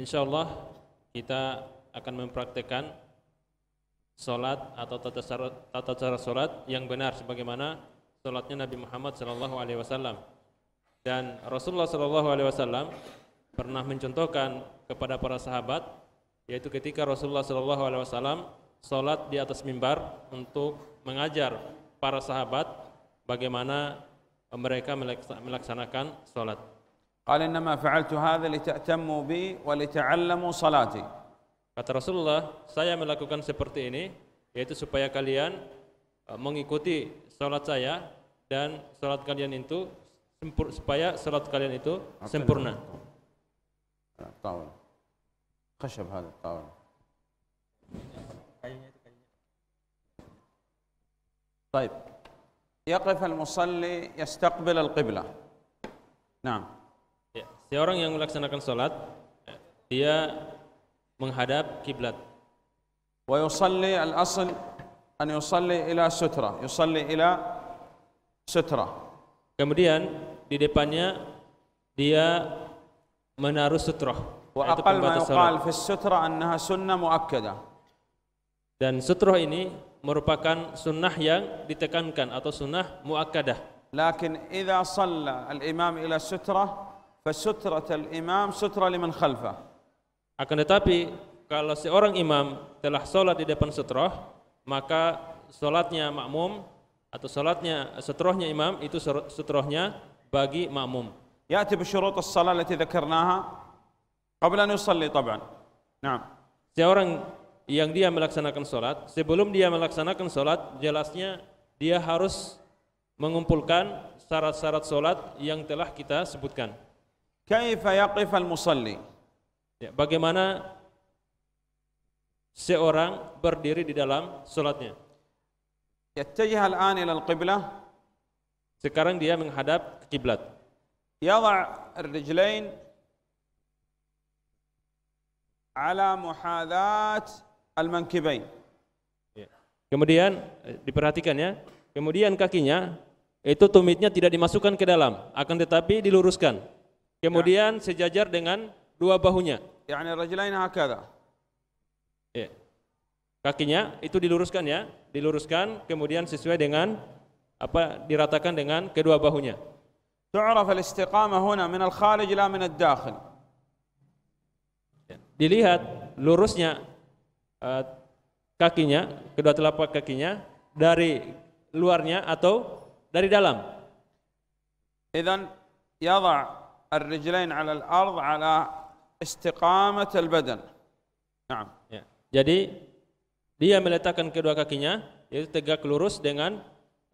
Insya Allah kita akan mempraktekkan sholat atau tata cara, tata cara sholat yang benar sebagaimana sholatnya Nabi Muhammad Shallallahu Alaihi Wasallam dan Rasulullah Shallallahu Alaihi Wasallam pernah mencontohkan kepada para sahabat yaitu ketika Rasulullah Shallallahu Alaihi Wasallam sholat di atas mimbar untuk mengajar para sahabat bagaimana mereka melaksanakan sholat. قال إنما فعلت هذا لتأتموا بي ولتعلموا صلاتي Kata Rasulullah, saya melakukan seperti ini yaitu supaya kalian eh, mengikuti salat saya dan salat kalian itu sempur, supaya salat kalian itu sempurna. Tawul. Khashab hada tawul. طيب يقف المصلي يستقبل القبلة نعم Seorang yang melaksanakan sholat, dia menghadap kiblat. al الأصل an يصلي ila sutra, يصلي ila sutra. Kemudian di depannya dia menaruh sutrah. وأقل ما يقال fi sutra, أنها sunnah مؤكدة. Dan sutra ini merupakan sunnah yang ditekankan atau sunnah muakkadah. لكن إذا صلى imam ila sutra فسترة الإمام سترة لمن خلفه akan tetapi kalau seorang imam telah sholat di depan setroh maka sholatnya makmum atau sholatnya setrohnya imam itu setrohnya bagi makmum يأتي بشروط الصلاة التي ذكرناها قبل أن يصلي طبعا نعم seorang yang dia melaksanakan sholat sebelum dia melaksanakan sholat jelasnya dia harus mengumpulkan syarat-syarat sholat yang telah kita sebutkan Kaifa yaqif al-musalli? Ya, bagaimana seorang berdiri di dalam salatnya? Yattajih al-an ila al-qiblah. Sekarang dia menghadap kiblat. Yadha' ar-rijlain ala muhadat al-mankibain. Ya. Kemudian eh, diperhatikan ya. Kemudian kakinya itu tumitnya tidak dimasukkan ke dalam, akan tetapi diluruskan. Kemudian sejajar dengan dua bahunya. Yani rajulain hakadha. Ya. Kakinya itu diluruskan ya, diluruskan kemudian sesuai dengan apa diratakan dengan kedua bahunya. huna min al la min al-dakhil. Ya. Dilihat lurusnya uh, kakinya, kedua telapak kakinya dari luarnya atau dari dalam. إذا yadha' الرجلين على الأرض على استقامة البدن نعم ya. jadi dia meletakkan kedua kakinya yaitu tegak lurus dengan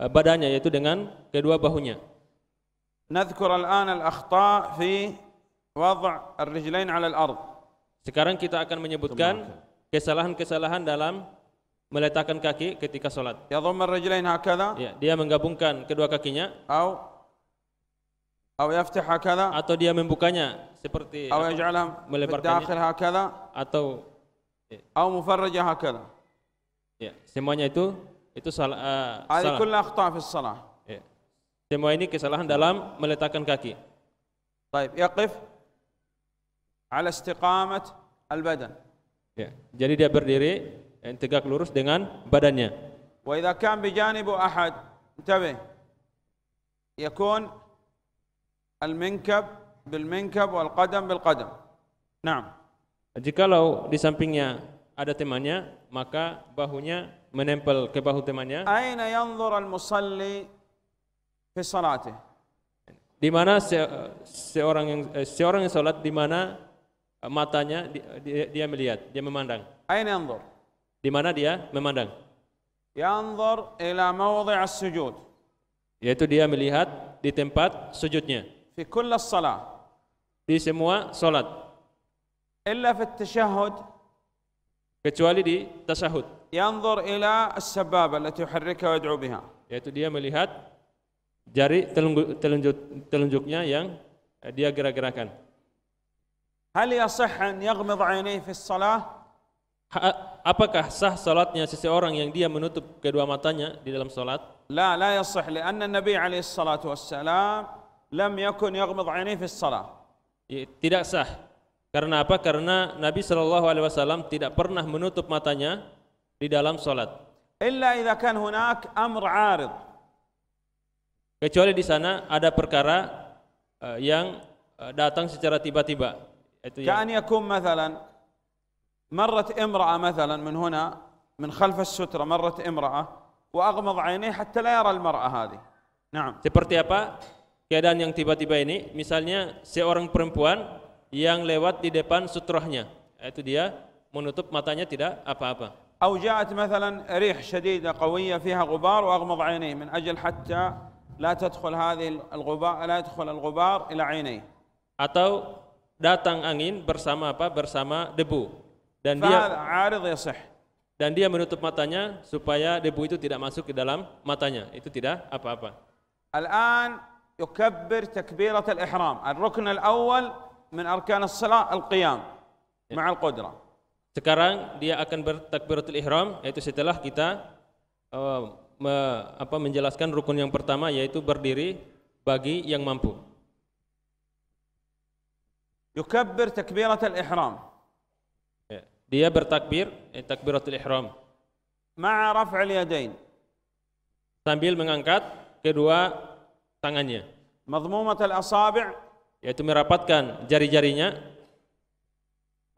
eh, badannya yaitu dengan kedua bahunya نذكر الآن الأخطاء في وضع الرجلين على الأرض sekarang kita akan menyebutkan kesalahan-kesalahan dalam meletakkan kaki ketika sholat. Ya, dia menggabungkan kedua kakinya. Atau atau dia membukanya seperti atau melebarkannya atau atau mufarraja Ya, semuanya itu itu salah. Uh, salah. Ya. Semua ini kesalahan dalam meletakkan kaki. Baik, yaqif ala istiqamat al-badan. Ya, jadi dia berdiri yang tegak lurus dengan badannya. Wa idza kan bi janibu ahad, intabih. Yakun المنكب بالمنكب والقدم بالقدم نعم jikalau di sampingnya ada temannya maka bahunya menempel ke bahu temannya aina yanzur al musalli fi salati di mana se seorang yang eh, seorang yang salat di mana eh, matanya dia, dia melihat dia memandang aina yanzur di mana dia memandang yanzur ila mawdi' as-sujud yaitu dia melihat di tempat sujudnya في كل الصلاة di semua salat illa في التشهد kecuali di tasyahud ينظر إلى السبابة التي يحركها ويدعو بها yaitu dia melihat jari telunjuk, telunjuk, telunjuknya yang eh, dia gerak-gerakan هل يصح أن يغمض عينيه في الصلاة Apakah sah salatnya seseorang yang dia menutup kedua matanya di dalam salat? لا لا يصح لأن النبي عليه الصلاة والسلام lam yakun yaghmid 'ainai fi shalah. Tidak sah. Karena apa? Karena Nabi sallallahu alaihi wasallam tidak pernah menutup matanya di dalam salat. Illa idza kan hunak amr 'arid. Kecuali di sana ada perkara uh, yang uh, datang secara tiba-tiba. Itu ya. Kan yakun mathalan marrat imra'a mathalan min huna min khalf as-sutra marrat imra'a wa aghmad 'ainai hatta la yara al-mar'a hadhihi. Naam. Seperti apa? keadaan yang tiba-tiba ini misalnya seorang perempuan yang lewat di depan sutrahnya itu dia menutup matanya tidak apa-apa أو جاءت مثلا ريح شديدة قوية فيها غبار وأغمض عينيه من أجل حتى لا تدخل هذه الغبار لا يدخل الغبار إلى عينيه atau datang angin bersama apa bersama debu dan dia عارض يصح ya dan dia menutup matanya supaya debu itu tidak masuk ke dalam matanya itu tidak apa-apa الآن يكبر تكبيرة الإحرام الركن الأول من أركان الصلاة القيام ya. مع القدرة sekarang dia akan bertakbiratul ihram yaitu setelah kita uh, me, apa, menjelaskan rukun yang pertama yaitu berdiri bagi yang mampu yukabbir takbiratul ihram dia bertakbir eh, takbiratul ihram ma'a رفع yadain sambil mengangkat kedua tangannya. Madhmumat al-asabi' yaitu merapatkan jari-jarinya.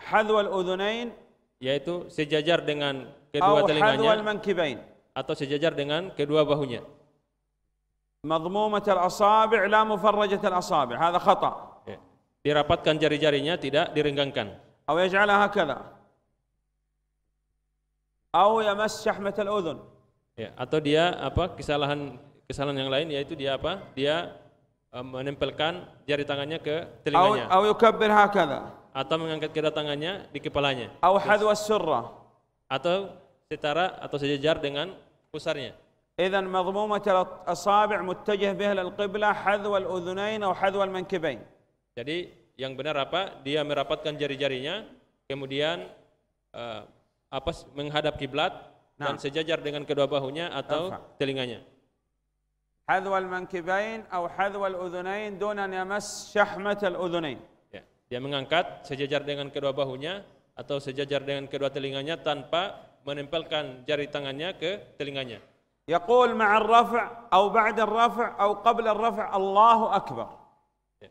Hadwal udhunain yaitu sejajar dengan kedua telinganya atau sejajar dengan kedua bahunya. Madhmumat al-asabi' la mufarrajat al-asabi'. Hadha khata. Ya. Dirapatkan jari-jarinya tidak direnggangkan. Aw yaj'alaha kadha. Aw yamass shahmat al-udhun. Ya, atau dia apa kesalahan kesalahan yang lain yaitu dia apa? Dia eh, menempelkan jari tangannya ke telinganya. Atau Atau mengangkat kedua tangannya di kepalanya. Atau Atau setara atau sejajar dengan pusarnya. إذا مضمومة الأصابع متجه بها للقبلة حذو الأذنين أو حذو المنكبين. Jadi yang benar apa? Dia merapatkan jari-jarinya, kemudian eh, apa menghadap kiblat dan nah. sejajar dengan kedua bahunya atau telinganya. حذو المنكبين أو حذو الأذنين دون أن يمس شحمة الأذنين ya. dia mengangkat sejajar dengan kedua bahunya atau sejajar dengan kedua telinganya tanpa menempelkan jari tangannya ke telinganya يقول مع الرفع أو بعد الرفع أو قبل الرفع الله أكبر ya.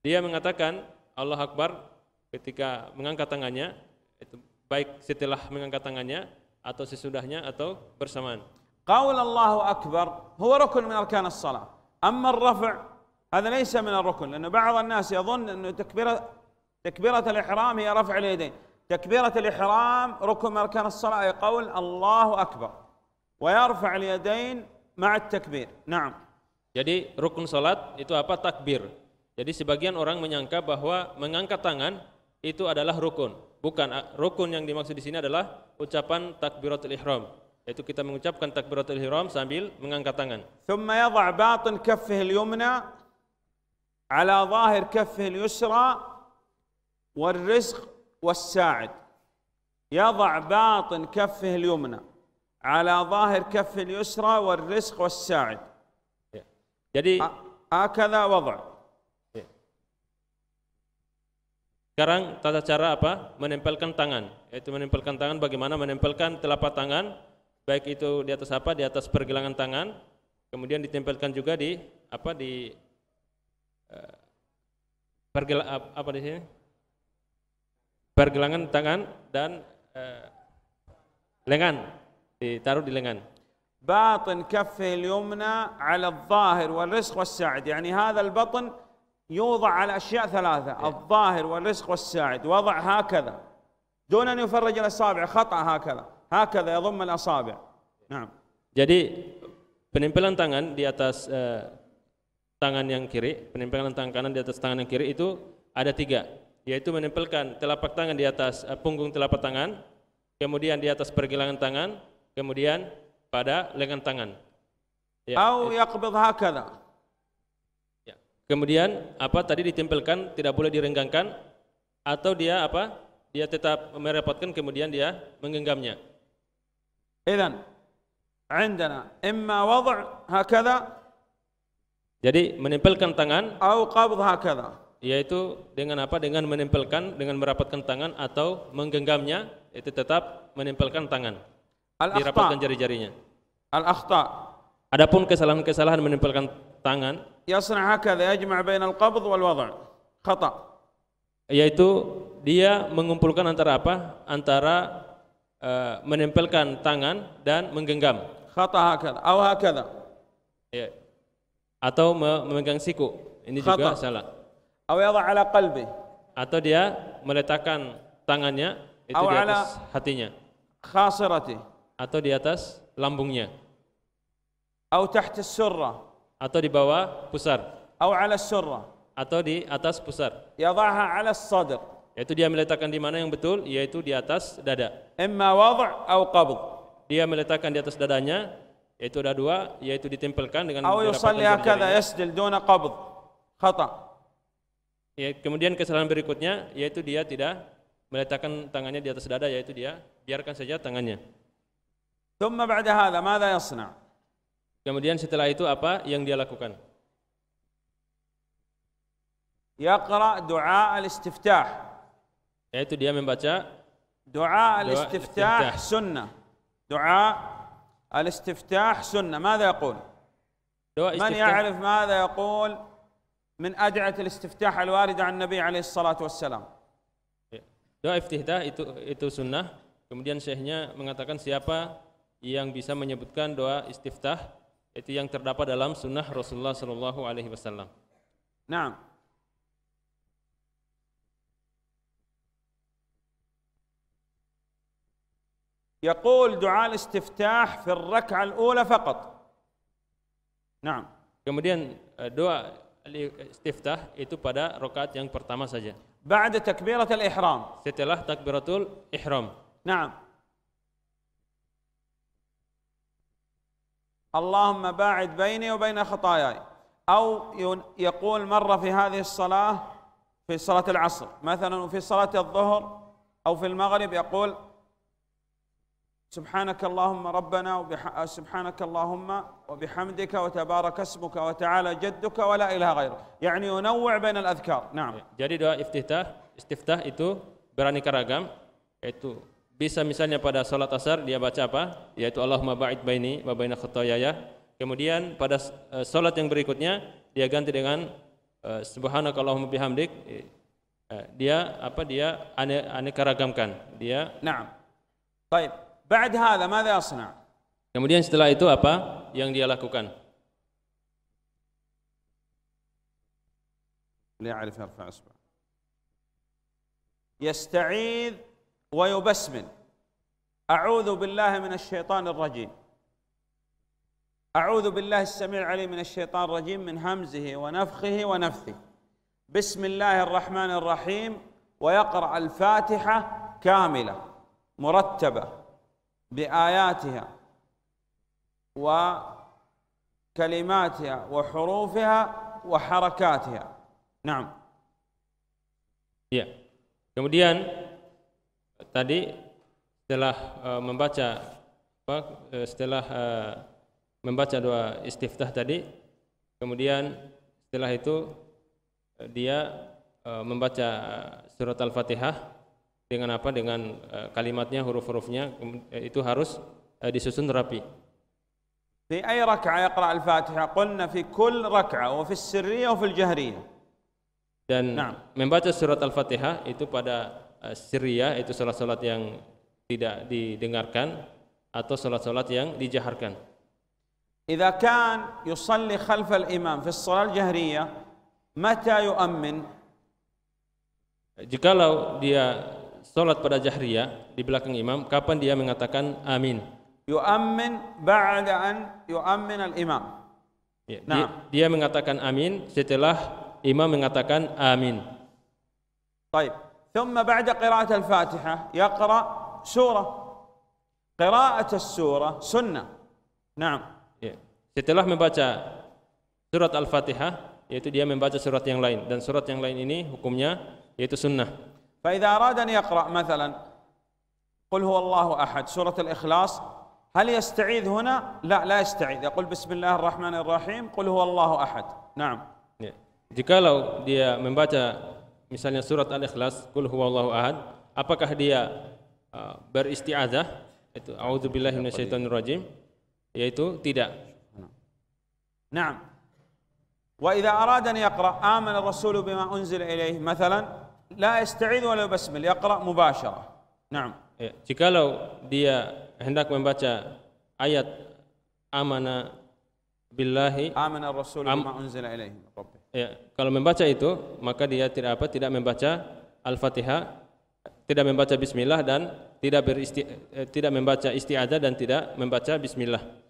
dia mengatakan Allah Akbar ketika mengangkat tangannya itu baik setelah mengangkat tangannya atau sesudahnya atau bersamaan قول الله أكبر هو ركن من أركان الصلاة أما الرفع هذا ليس من الركن لأن بعض الناس يظن أن تكبيرة تكبيرة الإحرام هي رفع اليدين تكبيرة الإحرام ركن من أركان الصلاة أي قول الله أكبر ويرفع اليدين مع التكبير نعم Jadi rukun salat itu apa takbir. Jadi sebagian orang menyangka bahwa mengangkat tangan itu adalah rukun. Bukan rukun yang dimaksud di sini adalah ucapan takbiratul ihram yaitu kita mengucapkan takbiratul ihram sambil mengangkat tangan. ثم يضع باطن كفه اليمنى على ظاهر كفه اليسرى والرزق والساعد. يضع باطن كفه اليمنى على ظاهر كفه اليسرى والرزق والساعد. Ya. Jadi هكذا وضع. Ya. Sekarang tata cara apa? Menempelkan tangan, yaitu menempelkan tangan bagaimana menempelkan telapak tangan baik itu di atas apa di atas pergelangan tangan kemudian ditempelkan juga di apa di eh, pergel apa di sini pergelangan tangan dan uh, lengan ditaruh di lengan batin yumna al-zaahir باطن كفه اليمنى على الظاهر والرزق والساعد يعني al البطن يوضع على أشياء ثلاثة الظاهر والرزق والساعد وضع هكذا دون أن يفرج الأصابع خطأ هكذا هكذا يضم الأصابع نعم jadi penempelan tangan di atas uh, tangan yang kiri penempelan tangan kanan di atas tangan yang kiri itu ada tiga yaitu menempelkan telapak tangan di atas uh, punggung telapak tangan kemudian di atas pergelangan tangan kemudian pada lengan tangan ya, au ya. kemudian apa tadi ditempelkan tidak boleh direnggangkan atau dia apa dia tetap merepotkan kemudian dia menggenggamnya إذن عندنا إما وضع هكذا jadi menempelkan tangan أو قبض هكذا yaitu dengan apa dengan menempelkan dengan merapatkan tangan atau menggenggamnya itu tetap menempelkan tangan dirapatkan jari-jarinya al akhta adapun kesalahan-kesalahan menempelkan tangan yasna hakadha yajma' bain al qabd wal wad' khata yaitu dia mengumpulkan antara apa antara uh, menempelkan tangan dan menggenggam. Khata hakada, aw hakada. Ya. Atau memegang siku. Ini Khata. juga salah. Aw ala qalbi. Atau dia meletakkan tangannya itu aw di atas hatinya. Khasirati. Atau di atas lambungnya. Aw tahta surra. Atau di bawah pusar. Aw ala surra. Atau di atas pusar. Yadaha ala sadr. Yaitu dia meletakkan di mana yang betul? Yaitu di atas dada. Emma wad' au qabd. Dia meletakkan di atas dadanya, yaitu ada dua, yaitu ditempelkan dengan Au yusalli hakadha yasjud duna qabd. Khata. Ya, kemudian kesalahan berikutnya yaitu dia tidak meletakkan tangannya di atas dada yaitu dia biarkan saja tangannya. Thumma ba'da hadha madha yasna'? Kemudian setelah itu apa yang dia lakukan? Yaqra du'a al istiftah yaitu dia membaca doa al-istiftah sunnah. Doa al-istiftah sunnah. ماذا يقول؟ دعاء من يعرف ماذا يقول من أدعية الاستفتاح الواردة عن النبي عليه الصلاة والسلام؟ Doa istiftah itu itu sunnah. Kemudian syekhnya mengatakan siapa yang bisa menyebutkan doa istiftah itu yang terdapat dalam sunnah Rasulullah sallallahu Alaihi Wasallam. Naam. يقول دعاء الاستفتاح في الركعة الأولى فقط نعم kemudian eh, doa istiftah itu pada rakaat yang pertama saja بعد تكبيرة الإحرام setelah تكبيرة الإحرام نعم اللهم باعد بيني وبين خطاياي أو يقول مرة في هذه الصلاة في صلاة العصر مثلا وفي صلاة الظهر أو في المغرب يقول سبحانك اللهم ربنا وبح... سبحانك اللهم وبحمدك وتبارك اسمك وتعالى جدك ولا اله غيرك يعني ينوع بين الاذكار نعم jadi doa افتتاح istiftah itu beraneka ragam yaitu bisa misalnya pada salat asar dia baca apa yaitu Allahumma ba'id baini wa baina khotoyaya kemudian pada eh, salat yang berikutnya dia ganti dengan uh, subhanakallahumma bihamdik eh, dia apa dia aneka ragamkan dia na'am baik بعد هذا ماذا يصنع؟ Kemudian setelah itu apa yang dia lakukan? لا يعرف يرفع اصبعه. يستعيذ ويبسمل. أعوذ بالله من الشيطان الرجيم. أعوذ بالله السميع العليم من الشيطان الرجيم من همزه ونفخه ونفثه. بسم الله الرحمن الرحيم ويقرأ الفاتحة كاملة مرتبة بآياتها وكلماتها وحروفها وحركاتها نعم ya kemudian tadi setelah uh, membaca apa, eh, setelah uh, membaca doa istiftah tadi kemudian setelah itu dia uh, membaca surat al-fatihah dengan apa dengan eh, kalimatnya huruf-hurufnya eh, itu harus eh, disusun rapi. في أي ركعة يقرأ الفاتحة قلنا في كل ركعة وفي السرية وفي jahriyah Dan نعم. membaca surat Al-Fatihah itu pada uh, sirriyah itu salat-salat yang tidak didengarkan atau salat-salat yang dijaharkan. إذا kan khalf al-imam fi في الصلاة الجهرية mata يؤمن؟ Jikalau dia salat pada jahriyah di belakang imam kapan dia mengatakan amin yu'ammin ba'da an yu'ammin al-imam ya, nah. dia, dia mengatakan amin setelah imam mengatakan amin طيب ثم بعد قراءة الفاتحة يقرأ سورة قراءة السورة سنة نعم ya. setelah membaca surat Al-Fatihah yaitu dia membaca surat yang lain dan surat yang lain ini hukumnya yaitu sunnah فإذا أراد أن يقرأ مثلا قل هو الله أحد سورة الإخلاص هل يستعيذ هنا؟ لا لا يستعيذ يقول بسم الله الرحمن الرحيم قل هو الله أحد نعم Jikalau dia membaca misalnya surat Al-Ikhlas, Qul huwallahu ahad, apakah dia uh, beristiazah? Itu auzubillahi minasyaitonirrajim, yaitu tidak. Naam. Wa idza arada yaqra Aman rasulu bima unzila ilaih مثلا la yasta'idhu walau basmil yaqra mubasharah. نعم jika ya, jikalau dia hendak membaca ayat amana billahi amana rasul am, bima unzila ilaihi Ya, kalau membaca itu maka dia tidak apa tidak membaca Al-Fatihah, tidak membaca bismillah dan tidak beristi, eh, tidak membaca istiada dan tidak membaca bismillah.